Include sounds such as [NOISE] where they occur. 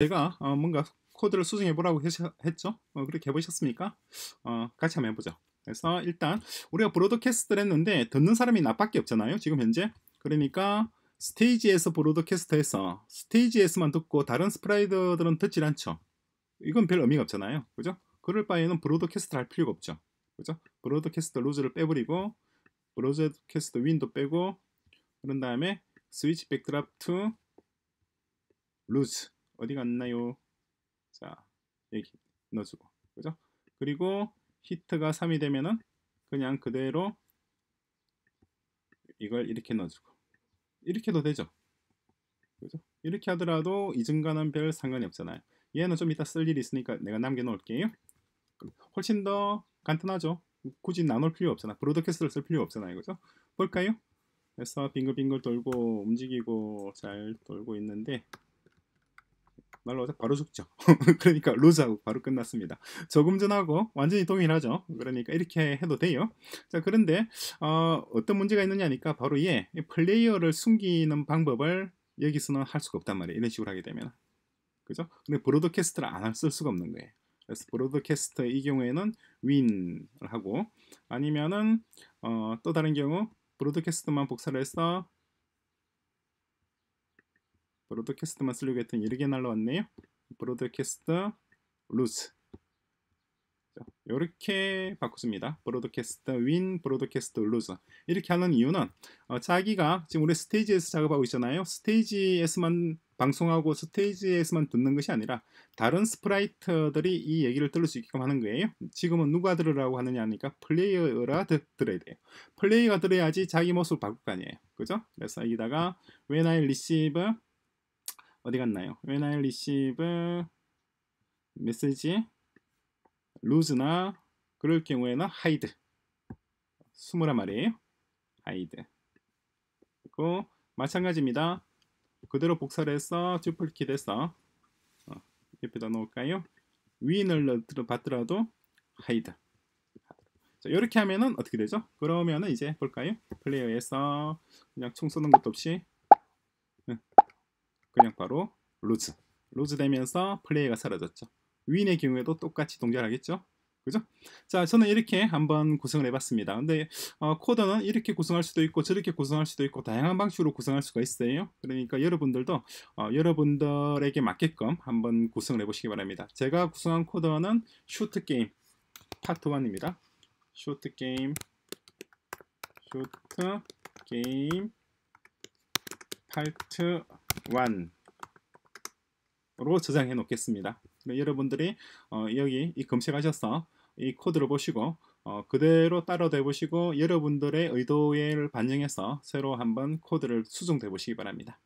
제가 어, 뭔가 코드를 수정해 보라고 했죠 어, 그렇게 해보셨습니까 어, 같이 한번 해보죠 그래서 일단 우리가 브로드캐스트를 했는데 듣는 사람이 나밖에 없잖아요 지금 현재 그러니까 스테이지에서 브로드캐스트에서 스테이지에서만 듣고 다른 스프라이더들은 듣질 않죠 이건 별 의미가 없잖아요 그죠 그럴 바에는 브로드캐스트를 할 필요가 없죠 그죠 브로드캐스트 로즈를 빼버리고 브로드캐스트 윈도 빼고 그런 다음에 스위치 백드랍 투 루즈 어디 갔나요? 자, 여기 넣어주고. 그죠? 그리고 히트가 3이 되면은 그냥 그대로 이걸 이렇게 넣어주고. 이렇게도 되죠? 그죠? 이렇게 하더라도 이증과는 별 상관이 없잖아요. 얘는 좀 이따 쓸 일이 있으니까 내가 남겨놓을게요. 훨씬 더 간단하죠? 굳이 나눌 필요 없잖아. 브로드캐스트를 쓸 필요 없잖아요. 그죠? 볼까요? 그래서 빙글빙글 돌고 움직이고 잘 돌고 있는데 말로하자 바로 죽죠. [LAUGHS] 그러니까 루즈하고 바로 끝났습니다. 저금전하고 완전히 동일하죠. 그러니까 이렇게 해도 돼요. 자 그런데 어, 떤 문제가 있느냐니까 바로 예 플레이어를 숨기는 방법을 여기서는 할 수가 없단 말이에요. 이런 식으로 하게 되면 그죠? 근데 브로드캐스트를 안 할 수가 없는 거예요. 그래서 브로드캐스트 이 경우에는 윈을 하고 아니면은 어, 또 다른 경우 브로드캐스트만 복사를 해서 브로드캐스트만 쓰려고 했더니 이렇게 날라왔네요. 브로드캐스트 루스 이렇게 바꿨습니다. 브로드캐스트 윈, 브로드캐스트 루즈 이렇게 하는 이유는 어, 자기가 지금 우리 스테이지에서 작업하고 있잖아요. 스테이지에서만 방송하고 스테이지에서만 듣는 것이 아니라 다른 스프라이트들이 이 얘기를 들을 수 있게끔 하는 거예요. 지금은 누가 들으라고 하느냐 하니까 플레이어라 드, 들어야 돼요. 플레이어가 들어야지 자기 모습을 바꿀 거 아니에요. 그죠? 그래서 여기다가 when I receive 어디 갔나요? When I receive 메시지 lose나 그럴 경우에는 hide 숨으란 말이에요. hide 그리고 마찬가지입니다. 그대로 복사를 해서 듀플킷 해서 어, 옆에다 놓을까요 위인을 받더라도 hide 자, 이렇게 하면은 어떻게 되죠? 그러면은 이제 볼까요? 플레이어에서 그냥 총 쏘는 것도 없이 그냥 바로 로즈 로즈 되면서 플레이가 사라졌죠 위인의 경우에도 똑같이 동작하겠죠 그죠? 자 저는 이렇게 한번 구성을 해봤습니다 근데 어, 코드는 이렇게 구성할 수도 있고 저렇게 구성할 수도 있고 다양한 방식으로 구성할 수가 있어요 그러니까 여러분들도 어, 여러분들에게 맞게끔 한번 구성을 해보시기 바랍니다 제가 구성한 코드는 슈트게임 파트 1입니다 슈트게임 슈트게임 파트 1로 저장해 놓겠습니다. 네, 여러분들이 어, 여기 이 검색하셔서 이 코드를 보시고 어, 그대로 따라해 보시고 여러분들의 의도를 반영해서 새로 한번 코드를 수정해 보시기 바랍니다.